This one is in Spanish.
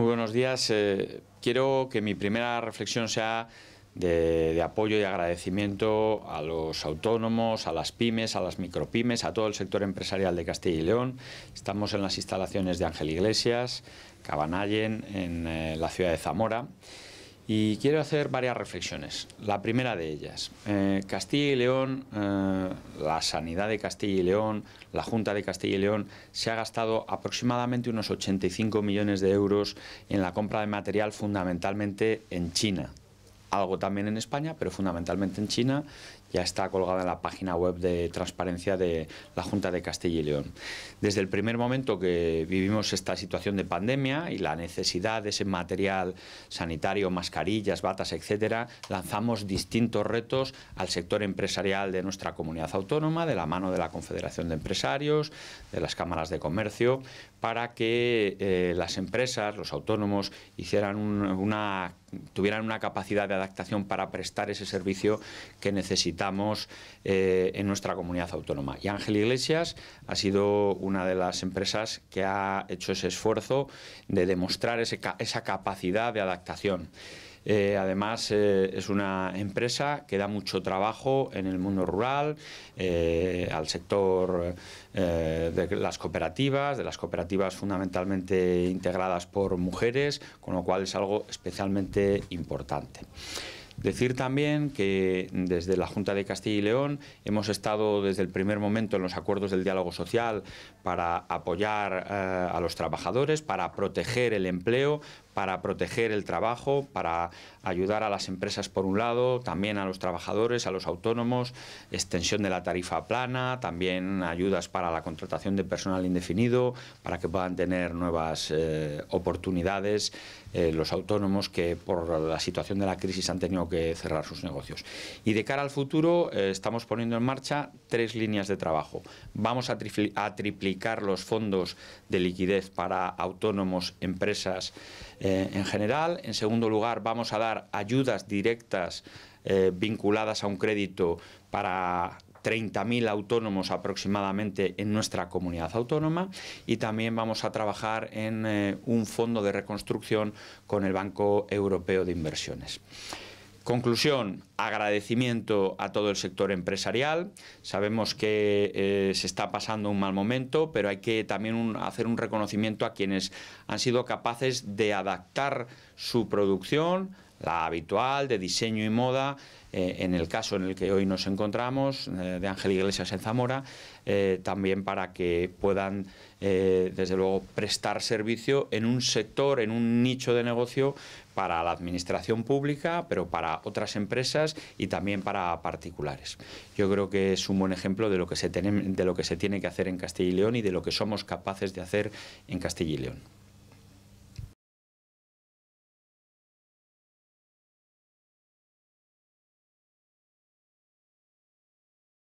Muy buenos días. Eh, quiero que mi primera reflexión sea de, apoyo y agradecimiento a los autónomos, a las pymes, a las micropymes, a todo el sector empresarial de Castilla y León. Estamos en las instalaciones de Ángel Iglesias, Cabanallen, en eh, la ciudad de Zamora. Y quiero hacer varias reflexiones. La primera de ellas, eh, Castilla y León, eh, la sanidad de Castilla y León, la Junta de Castilla y León, se ha gastado aproximadamente unos 85 millones de euros en la compra de material fundamentalmente en China. Algo también en España, pero fundamentalmente en China ya está colgada en la página web de transparencia de la Junta de Castilla y León. Desde el primer momento que vivimos esta situación de pandemia y la necesidad de ese material sanitario, mascarillas, batas, etcétera, lanzamos distintos retos al sector empresarial de nuestra comunidad autónoma, de la mano de la Confederación de Empresarios, de las cámaras de comercio, para que eh, las empresas, los autónomos, tuvieran una capacidad de adaptación para prestar ese servicio que necesitan eh, en nuestra comunidad autónoma. Y Ángel Iglesias ha sido una de las empresas que ha hecho ese esfuerzo de demostrar esa capacidad de adaptación. Eh, además, eh, es una empresa que da mucho trabajo en el mundo rural, al sector de las cooperativas, de las cooperativas fundamentalmente integradas por mujeres, con lo cual es algo especialmente importante. Decir también que desde la Junta de Castilla y León hemos estado desde el primer momento en los acuerdos del diálogo social para apoyar eh, a los trabajadores, para proteger el empleo, para proteger el trabajo, para ayudar a las empresas por un lado, también a los trabajadores, a los autónomos, extensión de la tarifa plana, también ayudas para la contratación de personal indefinido, para que puedan tener nuevas eh, oportunidades eh, los autónomos que por la situación de la crisis han tenido que cerrar sus negocios. Y de cara al futuro eh, estamos poniendo en marcha tres líneas de trabajo. Vamos a triplicar los fondos de liquidez para autónomos, empresas, eh, en general. En segundo lugar, vamos a dar ayudas directas eh, vinculadas a un crédito para 30.000 autónomos aproximadamente en nuestra comunidad autónoma y también vamos a trabajar en eh, un fondo de reconstrucción con el Banco Europeo de Inversiones. Conclusión, agradecimiento a todo el sector empresarial. Sabemos que eh, se está pasando un mal momento, pero hay que también hacer un reconocimiento a quienes han sido capaces de adaptar su producción la habitual de diseño y moda, eh, en el caso en el que hoy nos encontramos, eh, de Ángel Iglesias en Zamora, eh, también para que puedan, desde luego, prestar servicio en un sector, en un nicho de negocio para la administración pública, pero para otras empresas y también para particulares. Yo creo que es un buen ejemplo de lo de lo que, se tiene que hacer en Castilla y León y de lo que somos capaces de hacer en Castilla y León.